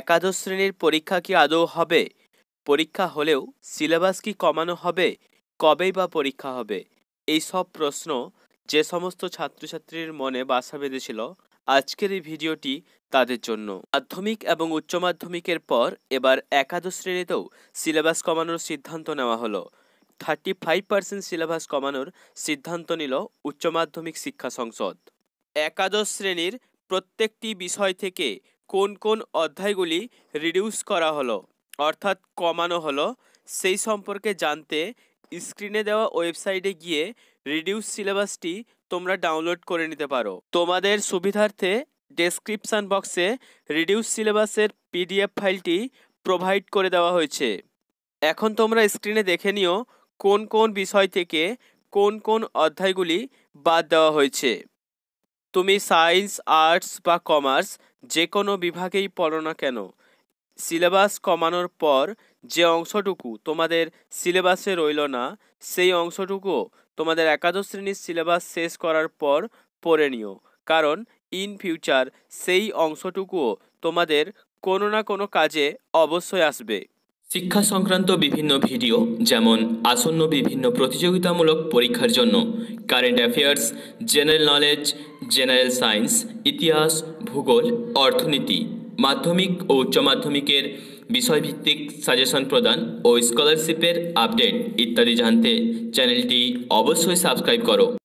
একাদশ শ্রেণীর পরীক্ষা কি আদৌ হবে পরীক্ষা হলেও সিলেবাস কি কমানো হবে কবেই বা পরীক্ষা হবে এই সব প্রশ্ন যে সমস্ত ছাত্রছাত্রীর মনে বাসা বেঁধেছিল আজকের এই ভিডিওটি তাদের জন্য মাধ্যমিক এবং উচ্চ মাধ্যমিকের পর এবার একাদশ শ্রেণীতেও সিলেবাস কমানোর সিদ্ধান্ত নেওয়া হলো থার্টি ফাইভ পার্সেন্ট সিলেবাস কমানোর সিদ্ধান্ত নিল উচ্চ মাধ্যমিক শিক্ষা সংসদ একাদশ শ্রেণীর প্রত্যেকটি বিষয় থেকে কোন কোন অধ্যায়গুলি রিডিউস করা হলো অর্থাৎ কমানো হলো সেই সম্পর্কে জানতে স্ক্রিনে দেওয়া ওয়েবসাইটে গিয়ে রিডিউস সিলেবাসটি তোমরা ডাউনলোড করে নিতে পারো তোমাদের সুবিধার্থে ডেসক্রিপশান বক্সে রিডিউস সিলেবাসের পিডিএফ ফাইলটি প্রোভাইড করে দেওয়া হয়েছে এখন তোমরা স্ক্রিনে দেখে নিও কোন কোন বিষয় থেকে কোন কোন অধ্যায়গুলি বাদ দেওয়া হয়েছে তুমি সায়েন্স আর্টস বা কমার্স যে কোনো বিভাগেই পড়ো না কেন সিলেবাস কমানোর পর যে অংশটুকু তোমাদের সিলেবাসে রইল না সেই অংশটুকুও তোমাদের একাদশ শ্রেণীর সিলেবাস শেষ করার পর পড়ে নিও কারণ ইন ফিউচার সেই অংশটুকুও তোমাদের কোনো না কোনো কাজে অবশ্যই আসবে শিক্ষা সংক্রান্ত বিভিন্ন ভিডিও যেমন আসন্ন বিভিন্ন প্রতিযোগিতামূলক পরীক্ষার জন্য current affairs general knowledge general science ইতিহাস ভূগোল অর্থনীতি মাধ্যমিক ও উচ্চ মাধ্যমিকের বিষয়ভিত্তিক সাজেশন প্রদান ও স্কলারশিপের আপডেট ইত্যাদি জানতে চ্যানেলটি অবশ্যই সাবস্ক্রাইব করো